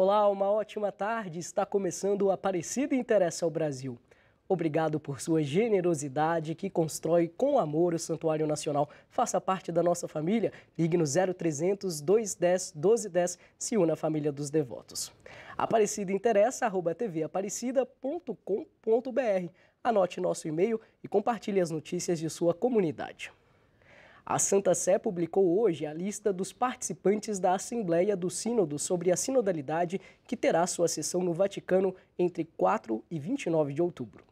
Olá, uma ótima tarde. Está começando o Aparecida Interessa ao Brasil. Obrigado por sua generosidade que constrói com amor o Santuário Nacional. Faça parte da nossa família. Ligue no 0300 210 1210, se una à família dos devotos. Aparecida interessa, arroba tvaparecida.com.br. Anote nosso e-mail e compartilhe as notícias de sua comunidade. A Santa Sé publicou hoje a lista dos participantes da Assembleia do Sínodo sobre a sinodalidade, que terá sua sessão no Vaticano entre 4 e 29 de outubro.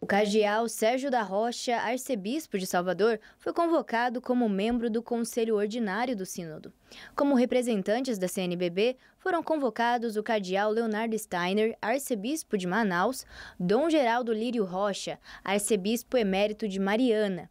O cardeal Sérgio da Rocha, arcebispo de Salvador, foi convocado como membro do Conselho Ordinário do Sínodo. Como representantes da CNBB, foram convocados o cardeal Leonardo Steiner, arcebispo de Manaus, Dom Geraldo Lírio Rocha, arcebispo emérito de Mariana,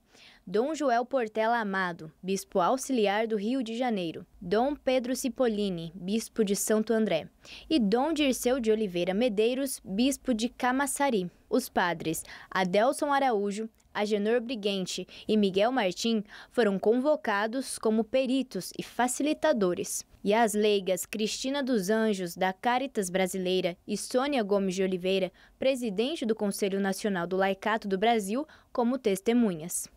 Dom Joel Portela Amado, bispo auxiliar do Rio de Janeiro, Dom Pedro Cipollini, bispo de Santo André, e Dom Dirceu de Oliveira Medeiros, bispo de Camaçari. Os padres Adelson Araújo, Agenor Briguente e Miguel Martim foram convocados como peritos e facilitadores. E as leigas Cristina dos Anjos, da Caritas Brasileira, e Sônia Gomes de Oliveira, presidente do Conselho Nacional do Laicato do Brasil, como testemunhas.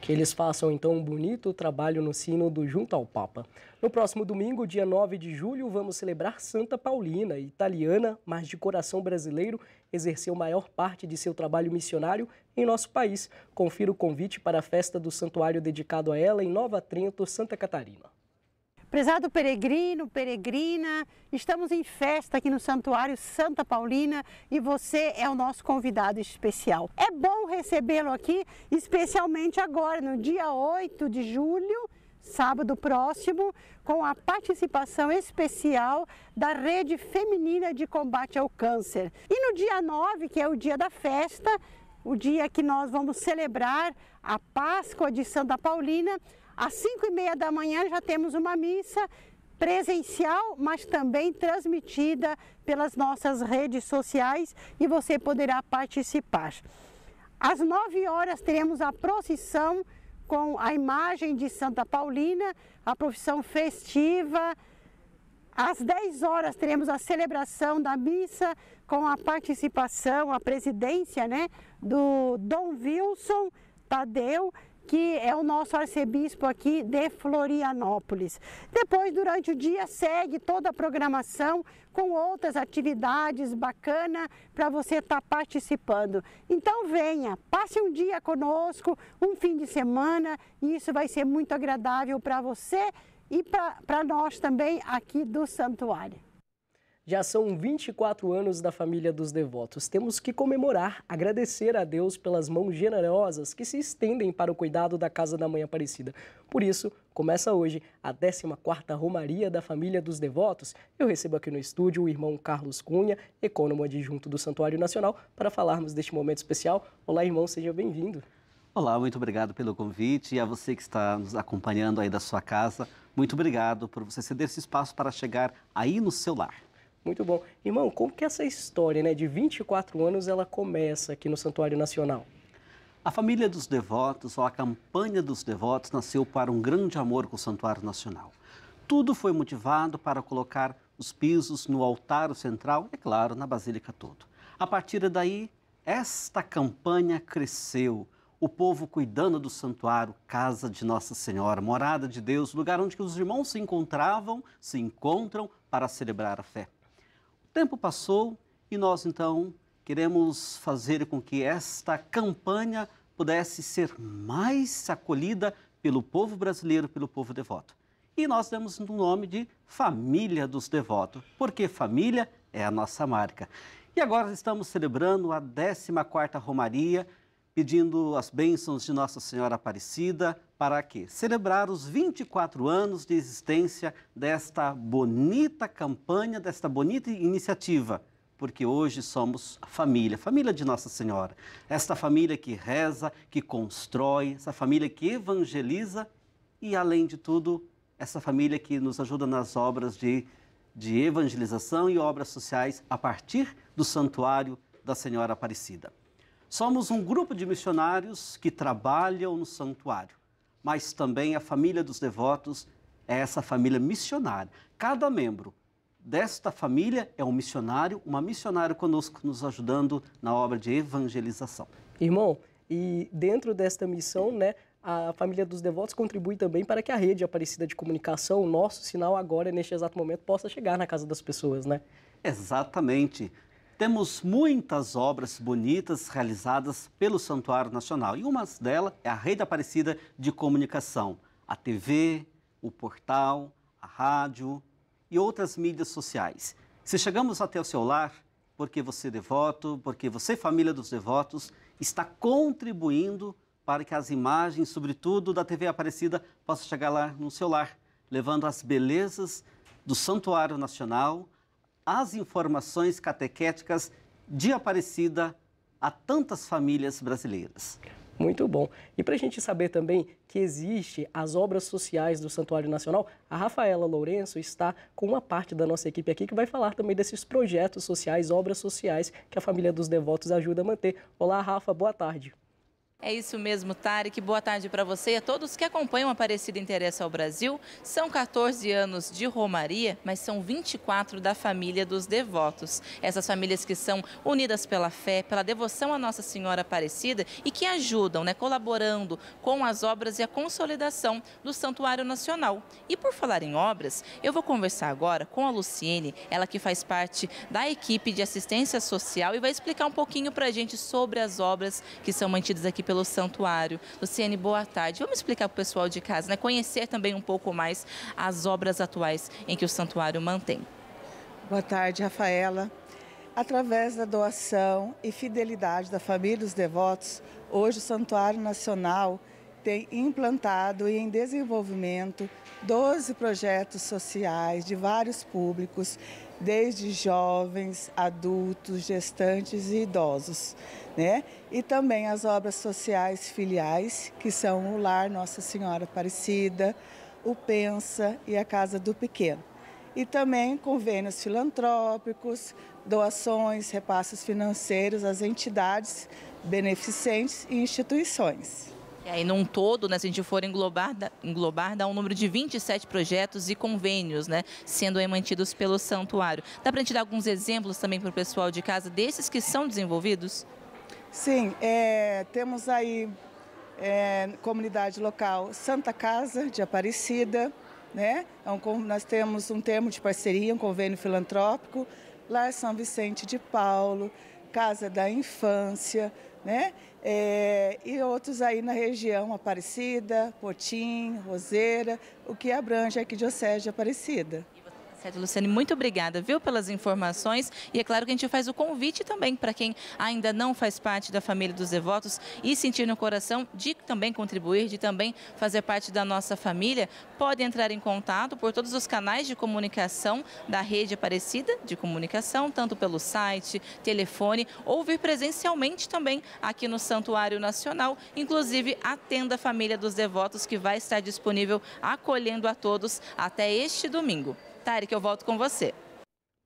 Que eles façam então um bonito trabalho no Sínodo junto ao Papa. No próximo domingo, dia 9 de julho, vamos celebrar Santa Paulina, italiana, mas de coração brasileiro, exerceu maior parte de seu trabalho missionário em nosso país. Confira o convite para a festa do santuário dedicado a ela em Nova Trento, Santa Catarina. Prezado peregrino, peregrina, estamos em festa aqui no Santuário Santa Paulina e você é o nosso convidado especial. É bom recebê-lo aqui, especialmente agora, no dia 8 de julho, sábado próximo, com a participação especial da Rede Feminina de Combate ao Câncer. E no dia 9, que é o dia da festa, o dia que nós vamos celebrar a Páscoa de Santa Paulina, às 5 e meia da manhã já temos uma missa presencial, mas também transmitida pelas nossas redes sociais e você poderá participar. Às 9 horas teremos a procissão com a imagem de Santa Paulina, a procissão festiva. Às 10 horas teremos a celebração da missa com a participação, a presidência né, do Dom Wilson Tadeu que é o nosso arcebispo aqui de Florianópolis. Depois, durante o dia, segue toda a programação com outras atividades bacana para você estar tá participando. Então venha, passe um dia conosco, um fim de semana, e isso vai ser muito agradável para você e para nós também aqui do santuário. Já são 24 anos da família dos devotos. Temos que comemorar, agradecer a Deus pelas mãos generosas que se estendem para o cuidado da Casa da Mãe Aparecida. Por isso, começa hoje a 14ª Romaria da Família dos Devotos. Eu recebo aqui no estúdio o irmão Carlos Cunha, econômico adjunto do Santuário Nacional, para falarmos deste momento especial. Olá, irmão, seja bem-vindo. Olá, muito obrigado pelo convite e a você que está nos acompanhando aí da sua casa. Muito obrigado por você ceder esse espaço para chegar aí no seu lar. Muito bom. Irmão, como que essa história né, de 24 anos ela começa aqui no Santuário Nacional? A família dos devotos, ou a campanha dos devotos, nasceu para um grande amor com o Santuário Nacional. Tudo foi motivado para colocar os pisos no altar central e, é claro, na Basílica toda. A partir daí, esta campanha cresceu o povo cuidando do santuário, casa de Nossa Senhora, morada de Deus, lugar onde os irmãos se encontravam, se encontram para celebrar a fé tempo passou e nós então queremos fazer com que esta campanha pudesse ser mais acolhida pelo povo brasileiro, pelo povo devoto. E nós demos o nome de Família dos Devotos, porque família é a nossa marca. E agora estamos celebrando a 14ª Romaria pedindo as bênçãos de Nossa Senhora Aparecida para que celebrar os 24 anos de existência desta bonita campanha, desta bonita iniciativa, porque hoje somos a família, a família de Nossa Senhora. Esta família que reza, que constrói, essa família que evangeliza e, além de tudo, essa família que nos ajuda nas obras de, de evangelização e obras sociais a partir do santuário da Senhora Aparecida. Somos um grupo de missionários que trabalham no santuário, mas também a família dos devotos é essa família missionária. Cada membro desta família é um missionário, uma missionária conosco, nos ajudando na obra de evangelização. Irmão, e dentro desta missão, né, a família dos devotos contribui também para que a rede aparecida de comunicação, o nosso sinal agora, neste exato momento, possa chegar na casa das pessoas, né? Exatamente. Temos muitas obras bonitas realizadas pelo Santuário Nacional e uma delas é a Rede Aparecida de Comunicação, a TV, o portal, a rádio e outras mídias sociais. Se chegamos até o seu lar, porque você é devoto, porque você é família dos devotos, está contribuindo para que as imagens, sobretudo da TV Aparecida, possam chegar lá no seu lar, levando as belezas do Santuário Nacional, as informações catequéticas de Aparecida a tantas famílias brasileiras. Muito bom. E para a gente saber também que existe as obras sociais do Santuário Nacional, a Rafaela Lourenço está com uma parte da nossa equipe aqui que vai falar também desses projetos sociais, obras sociais que a família dos devotos ajuda a manter. Olá, Rafa, boa tarde. É isso mesmo, Tarek. Boa tarde para você e a todos que acompanham Aparecida Interessa ao Brasil. São 14 anos de Romaria, mas são 24 da família dos devotos. Essas famílias que são unidas pela fé, pela devoção à Nossa Senhora Aparecida e que ajudam, né, colaborando com as obras e a consolidação do Santuário Nacional. E por falar em obras, eu vou conversar agora com a Luciene, ela que faz parte da equipe de assistência social e vai explicar um pouquinho para a gente sobre as obras que são mantidas aqui pelo santuário. Luciene, boa tarde. Vamos explicar para o pessoal de casa, né? conhecer também um pouco mais as obras atuais em que o santuário mantém. Boa tarde, Rafaela. Através da doação e fidelidade da família dos devotos, hoje o Santuário Nacional tem implantado e em desenvolvimento 12 projetos sociais de vários públicos desde jovens, adultos, gestantes e idosos. Né? E também as obras sociais filiais, que são o Lar Nossa Senhora Aparecida, o Pensa e a Casa do Pequeno. E também convênios filantrópicos, doações, repasses financeiros às entidades beneficentes e instituições. E aí, num todo, né, se a gente for englobar, englobar, dá um número de 27 projetos e convênios, né, sendo mantidos pelo santuário. Dá para a gente dar alguns exemplos também para o pessoal de casa desses que são desenvolvidos? Sim, é, temos aí é, comunidade local Santa Casa de Aparecida, né? Então, nós temos um termo de parceria, um convênio filantrópico, Lar São Vicente de Paulo, Casa da Infância, né? É, e outros aí na região, Aparecida, Potim, Roseira, o que abrange aqui Arquidiocese de Aparecida. Certo, Luciane, muito obrigada, viu, pelas informações. E é claro que a gente faz o convite também para quem ainda não faz parte da família dos devotos e sentir no coração de também contribuir, de também fazer parte da nossa família, pode entrar em contato por todos os canais de comunicação da Rede Aparecida de Comunicação, tanto pelo site, telefone, ou vir presencialmente também aqui no Santuário Nacional, inclusive atenda a Família dos Devotos, que vai estar disponível acolhendo a todos até este domingo. Que eu volto com você.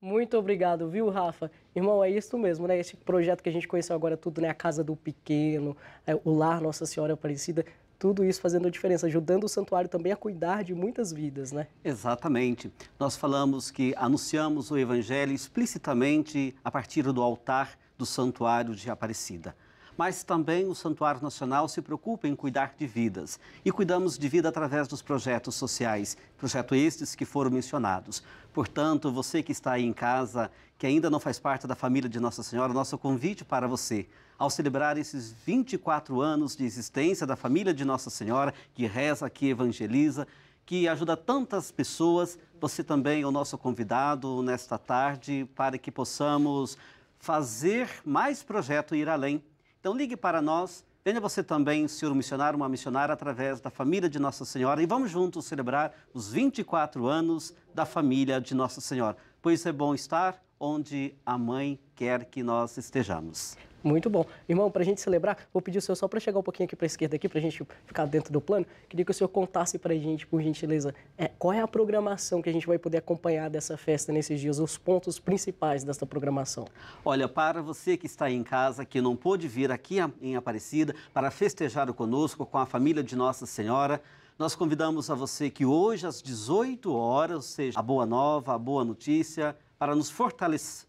Muito obrigado, viu, Rafa? Irmão, é isso mesmo, né? Esse projeto que a gente conheceu agora, tudo, né? A Casa do Pequeno, é, o Lar Nossa Senhora Aparecida, tudo isso fazendo diferença, ajudando o santuário também a cuidar de muitas vidas, né? Exatamente. Nós falamos que anunciamos o Evangelho explicitamente a partir do altar do Santuário de Aparecida mas também o Santuário Nacional se preocupa em cuidar de vidas. E cuidamos de vida através dos projetos sociais, projetos estes que foram mencionados. Portanto, você que está aí em casa, que ainda não faz parte da família de Nossa Senhora, nosso convite para você. Ao celebrar esses 24 anos de existência da família de Nossa Senhora, que reza, que evangeliza, que ajuda tantas pessoas, você também é o nosso convidado nesta tarde para que possamos fazer mais projeto ir além então ligue para nós, venha você também senhor missionário, uma missionária através da família de Nossa Senhora e vamos juntos celebrar os 24 anos da família de Nossa Senhora, pois é bom estar onde a mãe quer que nós estejamos. Muito bom. Irmão, para a gente celebrar, vou pedir o senhor só para chegar um pouquinho aqui para a esquerda, aqui, para a gente ficar dentro do plano. Queria que o senhor contasse para a gente, por gentileza, é, qual é a programação que a gente vai poder acompanhar dessa festa nesses dias, os pontos principais dessa programação. Olha, para você que está aí em casa, que não pôde vir aqui em Aparecida para festejar conosco com a família de Nossa Senhora, nós convidamos a você que hoje, às 18 horas, ou seja, a boa nova, a boa notícia, para nos fortalecer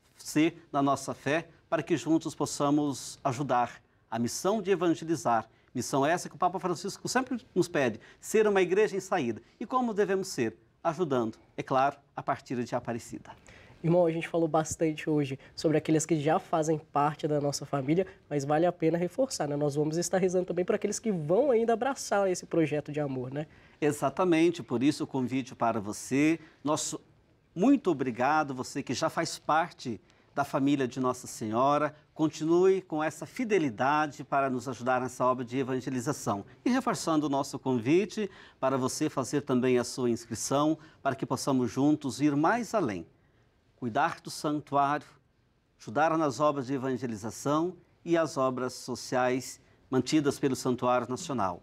na nossa fé, para que juntos possamos ajudar a missão de evangelizar. Missão essa que o Papa Francisco sempre nos pede, ser uma igreja em saída. E como devemos ser? Ajudando, é claro, a partir de Aparecida. Irmão, a gente falou bastante hoje sobre aqueles que já fazem parte da nossa família, mas vale a pena reforçar, né? Nós vamos estar rezando também para aqueles que vão ainda abraçar esse projeto de amor, né? Exatamente, por isso o convite para você. Nosso muito obrigado, você que já faz parte da família de Nossa Senhora. Continue com essa fidelidade para nos ajudar nessa obra de evangelização. E reforçando o nosso convite para você fazer também a sua inscrição, para que possamos juntos ir mais além. Cuidar do santuário, ajudar nas obras de evangelização e as obras sociais mantidas pelo Santuário Nacional.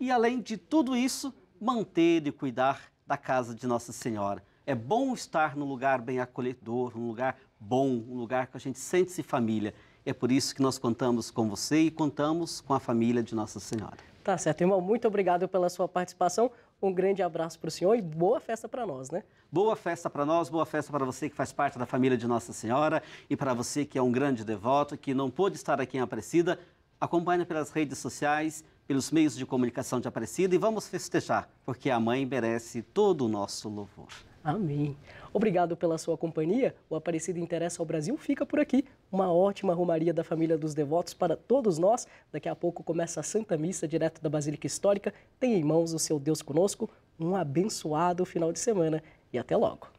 E além de tudo isso, manter e cuidar da casa de Nossa Senhora. É bom estar num lugar bem acolhedor, num lugar bom, um lugar que a gente sente-se família. É por isso que nós contamos com você e contamos com a família de Nossa Senhora. Tá certo, irmão. Muito obrigado pela sua participação. Um grande abraço para o senhor e boa festa para nós, né? Boa festa para nós, boa festa para você que faz parte da família de Nossa Senhora e para você que é um grande devoto, que não pôde estar aqui em Aparecida. Acompanhe pelas redes sociais, pelos meios de comunicação de Aparecida e vamos festejar, porque a mãe merece todo o nosso louvor. Amém. Obrigado pela sua companhia. O Aparecido Interessa ao Brasil fica por aqui. Uma ótima romaria da família dos devotos para todos nós. Daqui a pouco começa a Santa Missa direto da Basílica Histórica. Tenha em mãos o seu Deus conosco. Um abençoado final de semana e até logo.